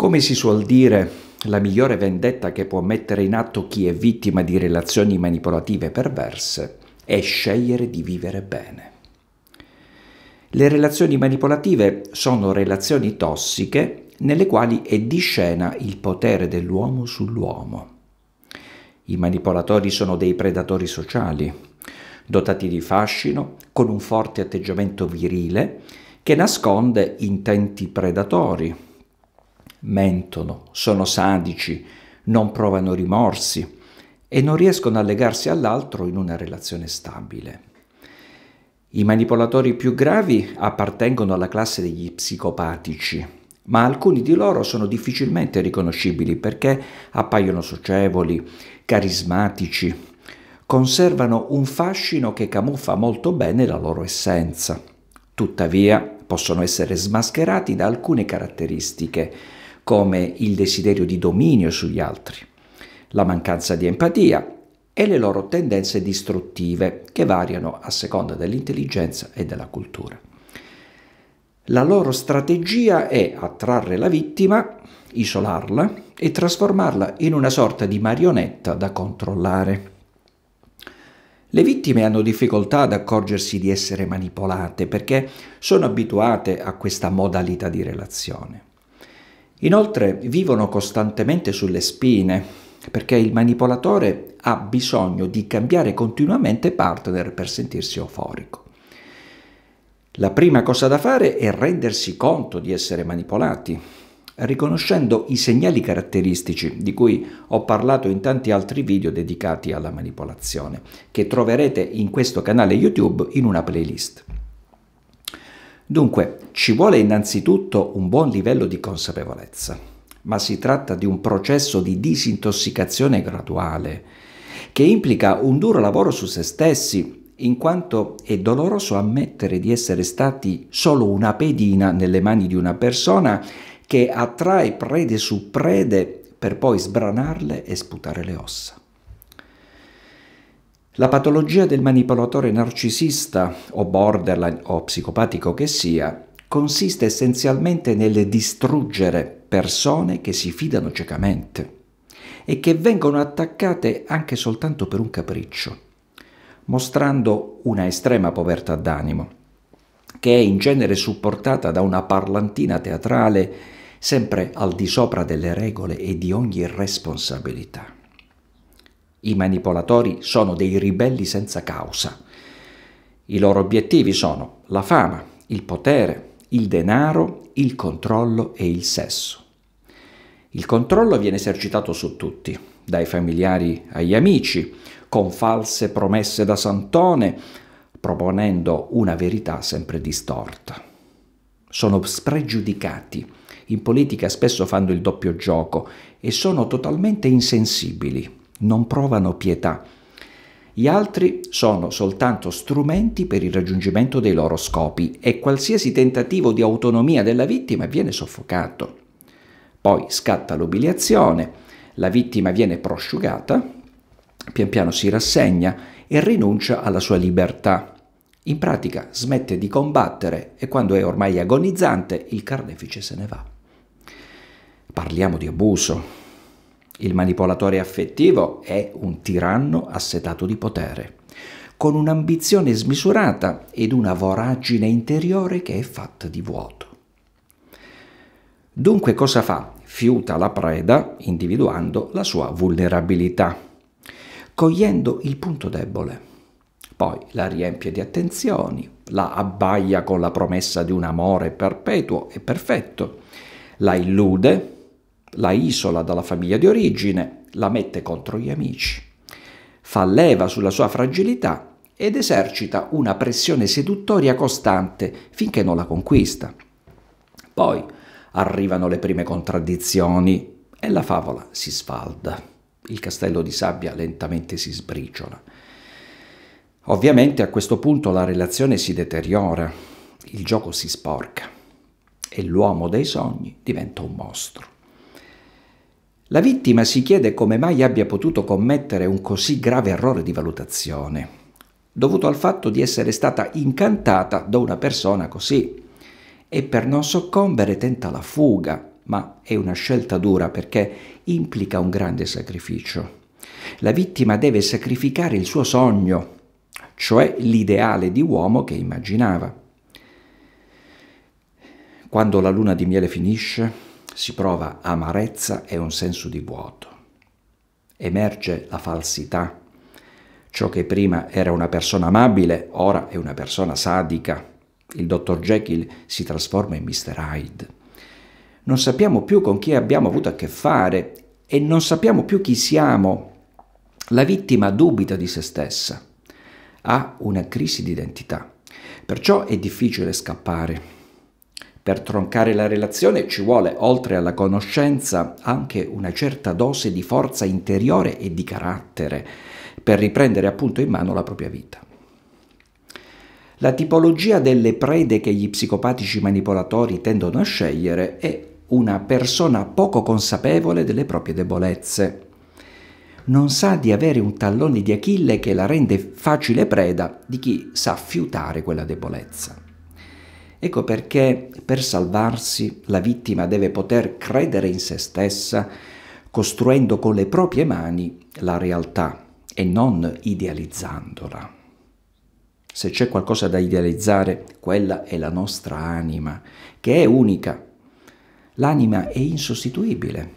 Come si suol dire, la migliore vendetta che può mettere in atto chi è vittima di relazioni manipolative perverse è scegliere di vivere bene. Le relazioni manipolative sono relazioni tossiche nelle quali è di scena il potere dell'uomo sull'uomo. I manipolatori sono dei predatori sociali, dotati di fascino, con un forte atteggiamento virile che nasconde intenti predatori mentono, sono sadici, non provano rimorsi e non riescono a legarsi all'altro in una relazione stabile. I manipolatori più gravi appartengono alla classe degli psicopatici, ma alcuni di loro sono difficilmente riconoscibili perché appaiono socievoli, carismatici, conservano un fascino che camuffa molto bene la loro essenza. Tuttavia, possono essere smascherati da alcune caratteristiche come il desiderio di dominio sugli altri, la mancanza di empatia e le loro tendenze distruttive che variano a seconda dell'intelligenza e della cultura. La loro strategia è attrarre la vittima, isolarla e trasformarla in una sorta di marionetta da controllare. Le vittime hanno difficoltà ad accorgersi di essere manipolate perché sono abituate a questa modalità di relazione. Inoltre vivono costantemente sulle spine, perché il manipolatore ha bisogno di cambiare continuamente partner per sentirsi euforico. La prima cosa da fare è rendersi conto di essere manipolati, riconoscendo i segnali caratteristici di cui ho parlato in tanti altri video dedicati alla manipolazione, che troverete in questo canale YouTube in una playlist. Dunque, ci vuole innanzitutto un buon livello di consapevolezza, ma si tratta di un processo di disintossicazione graduale che implica un duro lavoro su se stessi in quanto è doloroso ammettere di essere stati solo una pedina nelle mani di una persona che attrae prede su prede per poi sbranarle e sputare le ossa. La patologia del manipolatore narcisista o borderline o psicopatico che sia consiste essenzialmente nel distruggere persone che si fidano ciecamente e che vengono attaccate anche soltanto per un capriccio, mostrando una estrema povertà d'animo, che è in genere supportata da una parlantina teatrale sempre al di sopra delle regole e di ogni responsabilità. I manipolatori sono dei ribelli senza causa. I loro obiettivi sono la fama, il potere, il denaro, il controllo e il sesso. Il controllo viene esercitato su tutti, dai familiari agli amici, con false promesse da santone, proponendo una verità sempre distorta. Sono spregiudicati, in politica spesso fanno il doppio gioco e sono totalmente insensibili non provano pietà. Gli altri sono soltanto strumenti per il raggiungimento dei loro scopi e qualsiasi tentativo di autonomia della vittima viene soffocato. Poi scatta l'umiliazione, la vittima viene prosciugata, pian piano si rassegna e rinuncia alla sua libertà. In pratica smette di combattere e quando è ormai agonizzante il carnefice se ne va. Parliamo di abuso, il manipolatore affettivo è un tiranno assetato di potere, con un'ambizione smisurata ed una voragine interiore che è fatta di vuoto. Dunque cosa fa? Fiuta la preda individuando la sua vulnerabilità, cogliendo il punto debole. Poi la riempie di attenzioni, la abbaia con la promessa di un amore perpetuo e perfetto, la illude la isola dalla famiglia di origine, la mette contro gli amici, fa leva sulla sua fragilità ed esercita una pressione seduttoria costante finché non la conquista. Poi arrivano le prime contraddizioni e la favola si sfalda. Il castello di sabbia lentamente si sbriciola. Ovviamente a questo punto la relazione si deteriora, il gioco si sporca e l'uomo dei sogni diventa un mostro. La vittima si chiede come mai abbia potuto commettere un così grave errore di valutazione, dovuto al fatto di essere stata incantata da una persona così. E per non soccombere tenta la fuga, ma è una scelta dura perché implica un grande sacrificio. La vittima deve sacrificare il suo sogno, cioè l'ideale di uomo che immaginava. Quando la luna di miele finisce, si prova amarezza e un senso di vuoto. Emerge la falsità. Ciò che prima era una persona amabile, ora è una persona sadica. Il dottor Jekyll si trasforma in Mr. Hyde. Non sappiamo più con chi abbiamo avuto a che fare e non sappiamo più chi siamo. La vittima dubita di se stessa, ha una crisi di identità, perciò è difficile scappare. Per troncare la relazione ci vuole, oltre alla conoscenza, anche una certa dose di forza interiore e di carattere per riprendere appunto in mano la propria vita. La tipologia delle prede che gli psicopatici manipolatori tendono a scegliere è una persona poco consapevole delle proprie debolezze. Non sa di avere un tallone di Achille che la rende facile preda di chi sa fiutare quella debolezza. Ecco perché per salvarsi la vittima deve poter credere in se stessa, costruendo con le proprie mani la realtà e non idealizzandola. Se c'è qualcosa da idealizzare, quella è la nostra anima, che è unica. L'anima è insostituibile,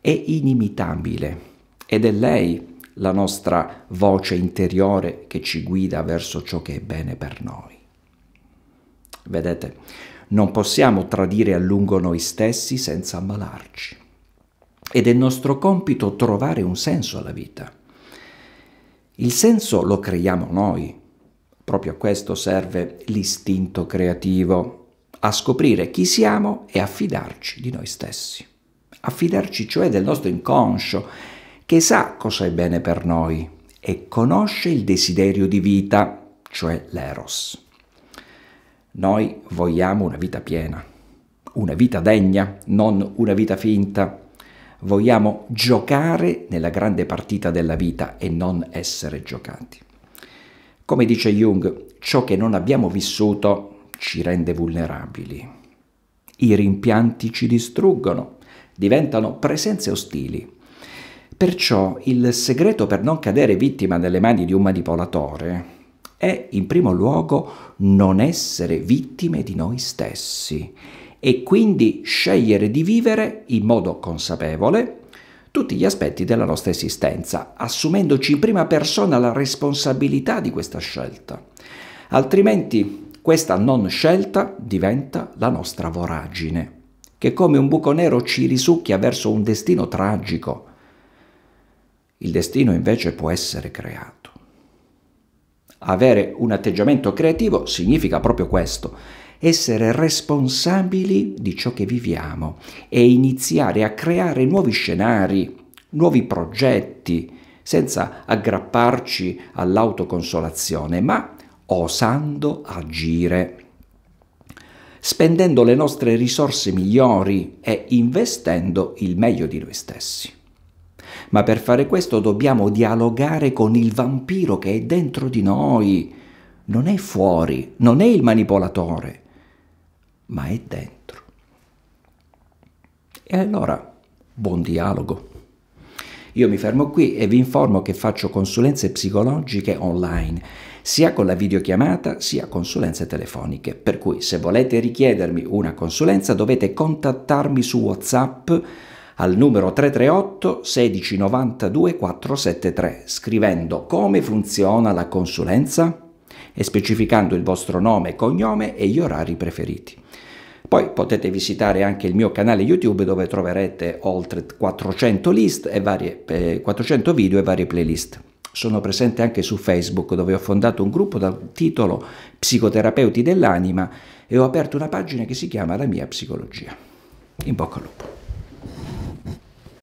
è inimitabile ed è lei la nostra voce interiore che ci guida verso ciò che è bene per noi. Vedete, non possiamo tradire a lungo noi stessi senza ammalarci. Ed è nostro compito trovare un senso alla vita. Il senso lo creiamo noi. Proprio a questo serve l'istinto creativo, a scoprire chi siamo e affidarci di noi stessi. Affidarci cioè del nostro inconscio, che sa cosa è bene per noi e conosce il desiderio di vita, cioè l'eros. Noi vogliamo una vita piena, una vita degna, non una vita finta. Vogliamo giocare nella grande partita della vita e non essere giocati. Come dice Jung, ciò che non abbiamo vissuto ci rende vulnerabili. I rimpianti ci distruggono, diventano presenze ostili. Perciò il segreto per non cadere vittima nelle mani di un manipolatore è in primo luogo non essere vittime di noi stessi e quindi scegliere di vivere in modo consapevole tutti gli aspetti della nostra esistenza, assumendoci in prima persona la responsabilità di questa scelta. Altrimenti questa non scelta diventa la nostra voragine, che come un buco nero ci risucchia verso un destino tragico. Il destino invece può essere creato. Avere un atteggiamento creativo significa proprio questo, essere responsabili di ciò che viviamo e iniziare a creare nuovi scenari, nuovi progetti, senza aggrapparci all'autoconsolazione, ma osando agire, spendendo le nostre risorse migliori e investendo il meglio di noi stessi ma per fare questo dobbiamo dialogare con il vampiro che è dentro di noi. Non è fuori, non è il manipolatore, ma è dentro. E allora, buon dialogo. Io mi fermo qui e vi informo che faccio consulenze psicologiche online, sia con la videochiamata sia consulenze telefoniche, per cui se volete richiedermi una consulenza dovete contattarmi su WhatsApp al numero 338 1692 473 scrivendo come funziona la consulenza e specificando il vostro nome, cognome e gli orari preferiti. Poi potete visitare anche il mio canale YouTube dove troverete oltre 400, varie, eh, 400 video e varie playlist. Sono presente anche su Facebook dove ho fondato un gruppo dal titolo Psicoterapeuti dell'anima e ho aperto una pagina che si chiama La mia psicologia. In bocca al lupo.